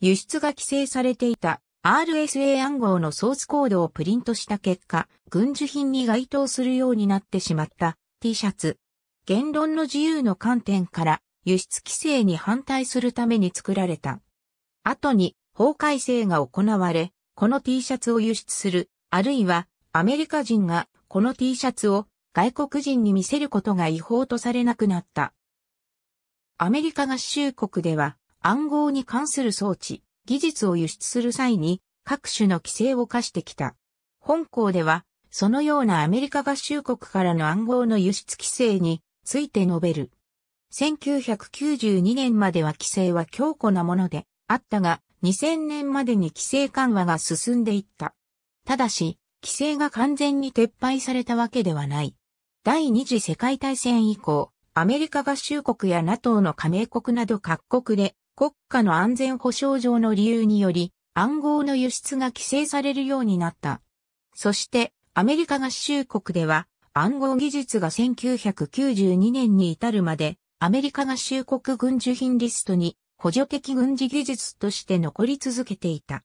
輸出が規制されていた RSA 暗号のソースコードをプリントした結果、軍需品に該当するようになってしまった T シャツ。言論の自由の観点から輸出規制に反対するために作られた。後に法改正が行われ、この T シャツを輸出する、あるいはアメリカ人がこの T シャツを外国人に見せることが違法とされなくなった。アメリカ合衆国では暗号に関する装置、技術を輸出する際に各種の規制を課してきた。本校では、そのようなアメリカ合衆国からの暗号の輸出規制について述べる。1992年までは規制は強固なものであったが、2000年までに規制緩和が進んでいった。ただし、規制が完全に撤廃されたわけではない。第二次世界大戦以降、アメリカ合衆国や NATO の加盟国など各国で国家の安全保障上の理由により暗号の輸出が規制されるようになった。そしてアメリカ合衆国では暗号技術が1992年に至るまでアメリカ合衆国軍需品リストに補助的軍事技術として残り続けていた。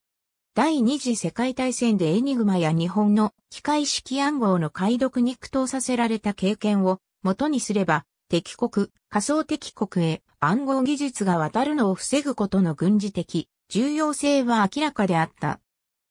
第二次世界大戦でエニグマや日本の機械式暗号の解読に苦闘させられた経験を元にすれば敵国、仮想敵国へ暗号技術が渡るのを防ぐことの軍事的重要性は明らかであった。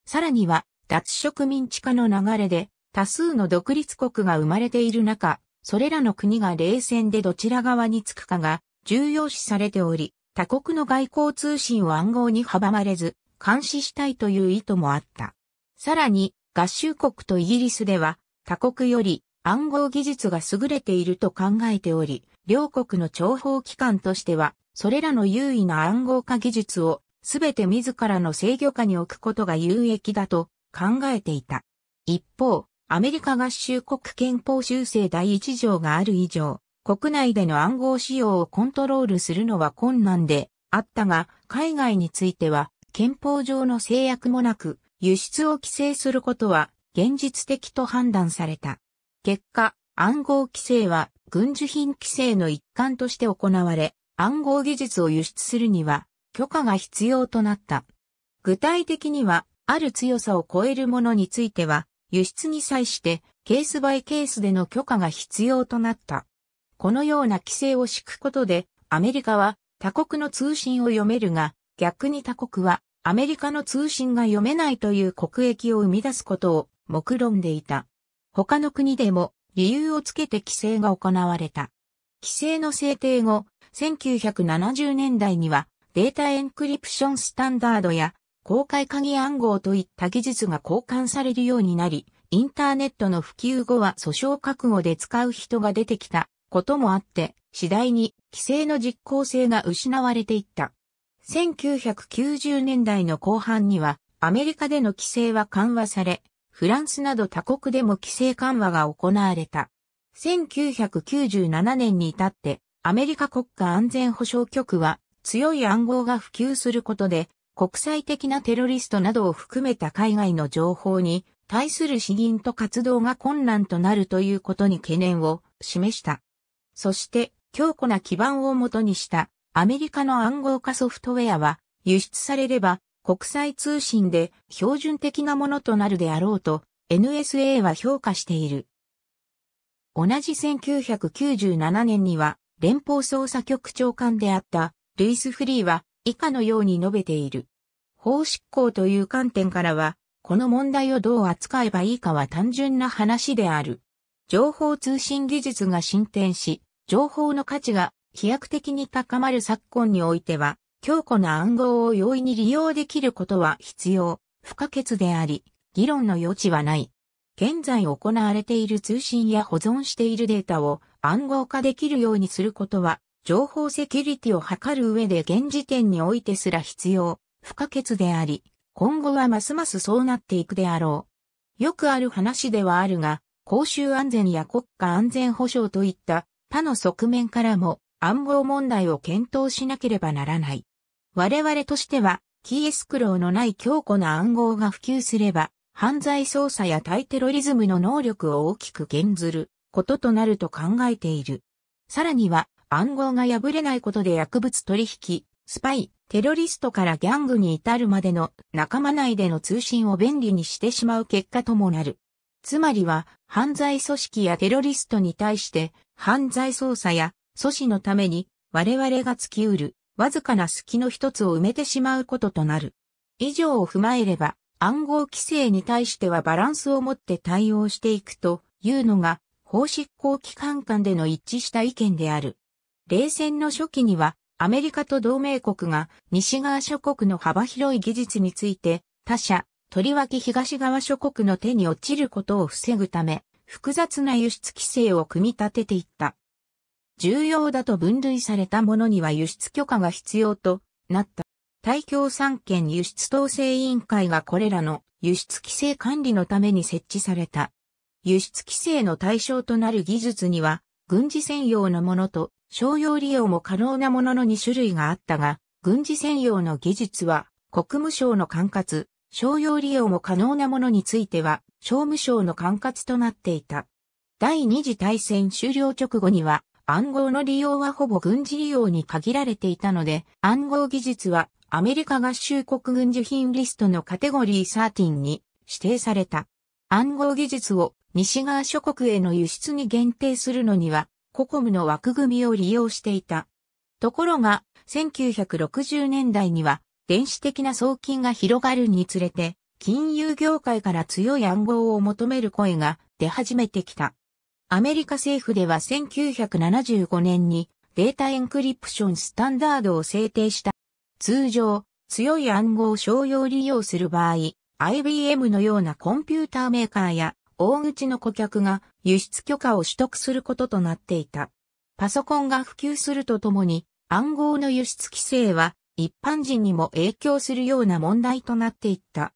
さらには、脱植民地化の流れで多数の独立国が生まれている中、それらの国が冷戦でどちら側につくかが重要視されており、他国の外交通信を暗号に阻まれず、監視したいという意図もあった。さらに、合衆国とイギリスでは、他国より暗号技術が優れていると考えており、両国の諜報機関としては、それらの優位な暗号化技術をすべて自らの制御下に置くことが有益だと考えていた。一方、アメリカ合衆国憲法修正第一条がある以上、国内での暗号使用をコントロールするのは困難であったが、海外については憲法上の制約もなく、輸出を規制することは現実的と判断された。結果、暗号規制は軍需品規制の一環として行われ、暗号技術を輸出するには許可が必要となった。具体的には、ある強さを超えるものについては、輸出に際してケースバイケースでの許可が必要となった。このような規制を敷くことで、アメリカは他国の通信を読めるが、逆に他国はアメリカの通信が読めないという国益を生み出すことを目論んでいた。他の国でも理由をつけて規制が行われた。規制の制定後、1970年代にはデータエンクリプションスタンダードや公開鍵暗号といった技術が交換されるようになり、インターネットの普及後は訴訟覚悟で使う人が出てきたこともあって、次第に規制の実効性が失われていった。1990年代の後半にはアメリカでの規制は緩和され、フランスなど他国でも規制緩和が行われた。1997年に至って、アメリカ国家安全保障局は強い暗号が普及することで、国際的なテロリストなどを含めた海外の情報に対する資金と活動が困難となるということに懸念を示した。そして強固な基盤をもとにしたアメリカの暗号化ソフトウェアは輸出されれば国際通信で標準的なものとなるであろうと NSA は評価している。同じ1997年には連邦捜査局長官であったルイス・フリーは以下のように述べている。法執行という観点からは、この問題をどう扱えばいいかは単純な話である。情報通信技術が進展し、情報の価値が飛躍的に高まる昨今においては、強固な暗号を容易に利用できることは必要、不可欠であり、議論の余地はない。現在行われている通信や保存しているデータを暗号化できるようにすることは、情報セキュリティを図る上で現時点においてすら必要、不可欠であり、今後はますますそうなっていくであろう。よくある話ではあるが、公衆安全や国家安全保障といった他の側面からも暗号問題を検討しなければならない。我々としては、キーエスクローのない強固な暗号が普及すれば、犯罪捜査や対テロリズムの能力を大きく減ずることとなると考えている。さらには、暗号が破れないことで薬物取引、スパイ、テロリストからギャングに至るまでの仲間内での通信を便利にしてしまう結果ともなる。つまりは、犯罪組織やテロリストに対して、犯罪捜査や阻止のために、我々が突きうるわずかな隙の一つを埋めてしまうこととなる。以上を踏まえれば、暗号規制に対してはバランスをもって対応していくというのが、法執行機関間での一致した意見である。冷戦の初期には、アメリカと同盟国が西側諸国の幅広い技術について、他社、とりわけ東側諸国の手に落ちることを防ぐため、複雑な輸出規制を組み立てていった。重要だと分類されたものには輸出許可が必要となった。大共産権輸出統制委員会がこれらの輸出規制管理のために設置された。輸出規制の対象となる技術には、軍事専用のものと商用利用も可能なものの2種類があったが、軍事専用の技術は国務省の管轄、商用利用も可能なものについては商務省の管轄となっていた。第二次大戦終了直後には暗号の利用はほぼ軍事利用に限られていたので、暗号技術はアメリカ合衆国軍需品リストのカテゴリー13に指定された。暗号技術を西側諸国への輸出に限定するのには、ココムの枠組みを利用していた。ところが、1960年代には、電子的な送金が広がるにつれて、金融業界から強い暗号を求める声が出始めてきた。アメリカ政府では1975年にデータエンクリプションスタンダードを制定した。通常、強い暗号を商用利用する場合、IBM のようなコンピューターメーカーや大口の顧客が輸出許可を取得することとなっていた。パソコンが普及するとともに暗号の輸出規制は一般人にも影響するような問題となっていった。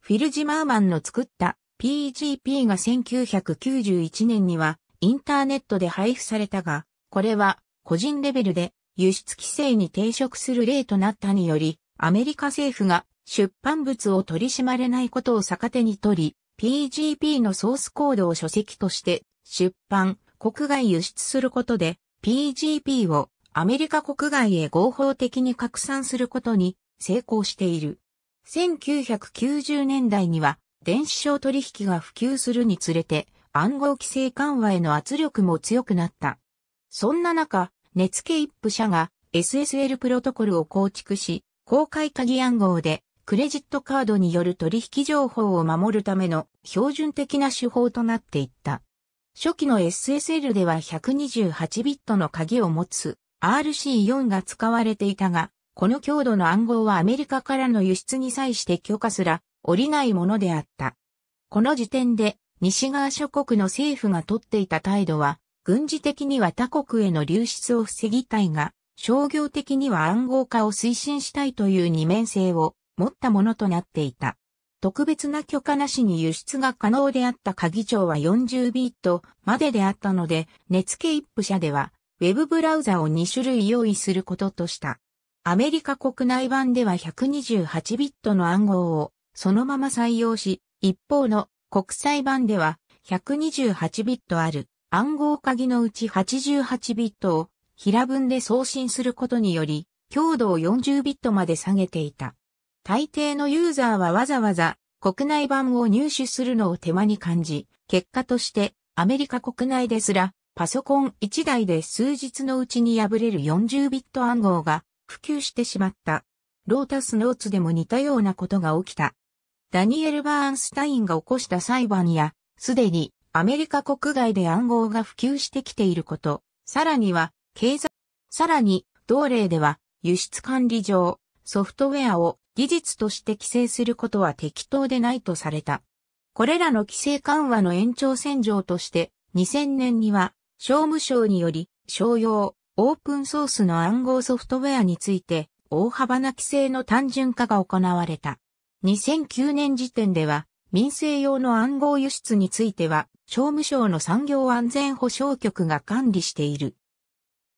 フィル・ジマーマンの作った PGP が1991年にはインターネットで配布されたが、これは個人レベルで輸出規制に抵触する例となったにより、アメリカ政府が出版物を取り締まれないことを逆手に取り、PGP のソースコードを書籍として出版、国外輸出することで、PGP をアメリカ国外へ合法的に拡散することに成功している。1990年代には電子商取引が普及するにつれて、暗号規制緩和への圧力も強くなった。そんな中、ネツケイップ社が SSL プロトコルを構築し、公開鍵暗号でクレジットカードによる取引情報を守るための標準的な手法となっていった。初期の SSL では128ビットの鍵を持つ RC4 が使われていたが、この強度の暗号はアメリカからの輸出に際して許可すら降りないものであった。この時点で西側諸国の政府が取っていた態度は、軍事的には他国への流出を防ぎたいが、商業的には暗号化を推進したいという二面性を持ったものとなっていた。特別な許可なしに輸出が可能であった鍵帳は40ビットまでであったので、ネツケイップ社では、ウェブブラウザを2種類用意することとした。アメリカ国内版では128ビットの暗号をそのまま採用し、一方の国際版では128ビットある暗号鍵のうち88ビットを平文で送信することにより、強度を40ビットまで下げていた。大抵のユーザーはわざわざ国内版を入手するのを手間に感じ、結果としてアメリカ国内ですらパソコン1台で数日のうちに破れる40ビット暗号が普及してしまった。ロータスノーツでも似たようなことが起きた。ダニエル・バーンスタインが起こした裁判や、すでにアメリカ国外で暗号が普及してきていること、さらには、経済、さらに、同例では、輸出管理上、ソフトウェアを技術として規制することは適当でないとされた。これらの規制緩和の延長線上として、2000年には、商務省により、商用、オープンソースの暗号ソフトウェアについて、大幅な規制の単純化が行われた。2009年時点では、民生用の暗号輸出については、商務省の産業安全保障局が管理している。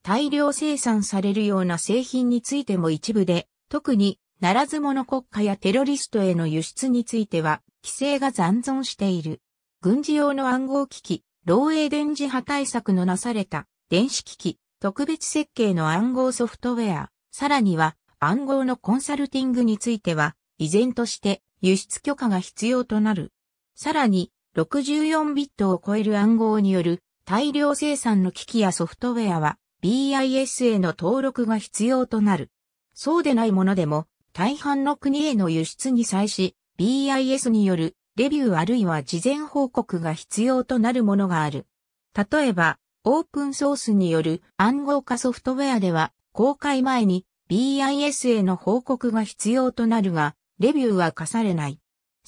大量生産されるような製品についても一部で、特に、ならず者国家やテロリストへの輸出については、規制が残存している。軍事用の暗号機器、漏洩電磁波対策のなされた、電子機器、特別設計の暗号ソフトウェア、さらには、暗号のコンサルティングについては、依然として輸出許可が必要となる。さらに、64ビットを超える暗号による大量生産の機器やソフトウェアは BIS への登録が必要となる。そうでないものでも大半の国への輸出に際し BIS によるレビューあるいは事前報告が必要となるものがある。例えば、オープンソースによる暗号化ソフトウェアでは公開前に BIS への報告が必要となるが、レビューは課されない。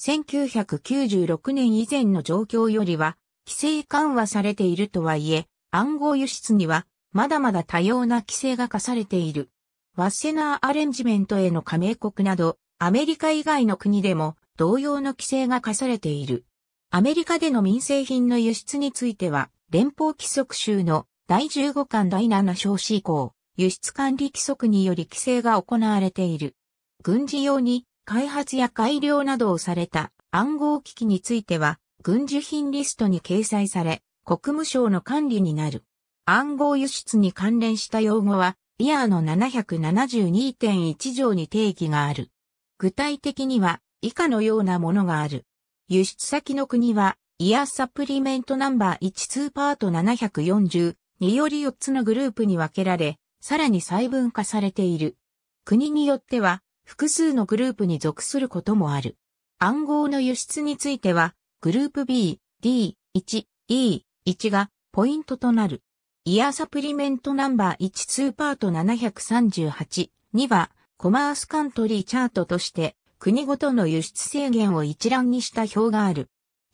1996年以前の状況よりは、規制緩和されているとはいえ、暗号輸出には、まだまだ多様な規制が課されている。ワッセナーアレンジメントへの加盟国など、アメリカ以外の国でも同様の規制が課されている。アメリカでの民生品の輸出については、連邦規則州の第15巻第7章以降、輸出管理規則により規制が行われている。軍事用に開発や改良などをされた暗号機器については、軍需品リストに掲載され、国務省の管理になる。暗号輸出に関連した用語は、イヤーの772.1条に定義がある。具体的には、以下のようなものがある。輸出先の国は、イヤーサプリメントナンバー1 2パート740により4つのグループに分けられ、さらに細分化されている。国によっては、複数のグループに属することもある。暗号の輸出については、グループ B、D、1、E、1がポイントとなる。イヤーサプリメントナンバー1スーパート738、2はコマースカントリーチャートとして国ごとの輸出制限を一覧にした表がある。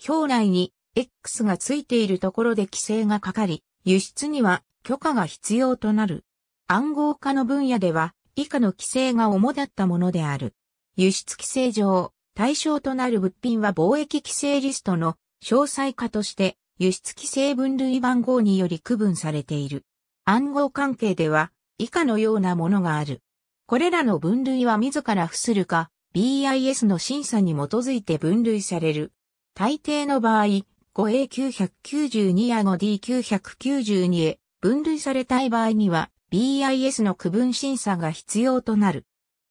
表内に X がついているところで規制がかかり、輸出には許可が必要となる。暗号化の分野では以下の規制が主だったものである。輸出規制上、対象となる物品は貿易規制リストの詳細化として輸出規制分類番号により区分されている。暗号関係では以下のようなものがある。これらの分類は自ら付するか BIS の審査に基づいて分類される。大抵の場合、5A992 や 5D992 へ分類されたい場合には BIS の区分審査が必要となる。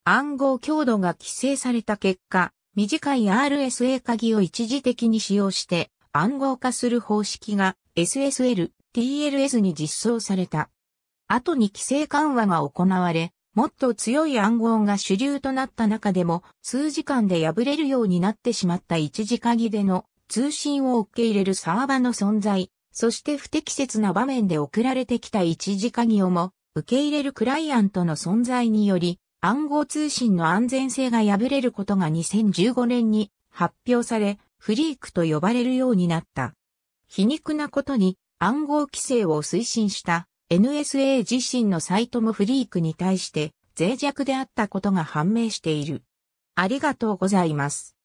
暗号強度が規制された結果、短い RSA 鍵を一時的に使用して暗号化する方式が SSL、TLS に実装された。後に規制緩和が行われ、もっと強い暗号が主流となった中でも数時間で破れるようになってしまった一時鍵での通信を受け入れるサーバの存在、そして不適切な場面で送られてきた一時鍵をも受け入れるクライアントの存在により、暗号通信の安全性が破れることが2015年に発表され、フリークと呼ばれるようになった。皮肉なことに暗号規制を推進した NSA 自身のサイトもフリークに対して脆弱であったことが判明している。ありがとうございます。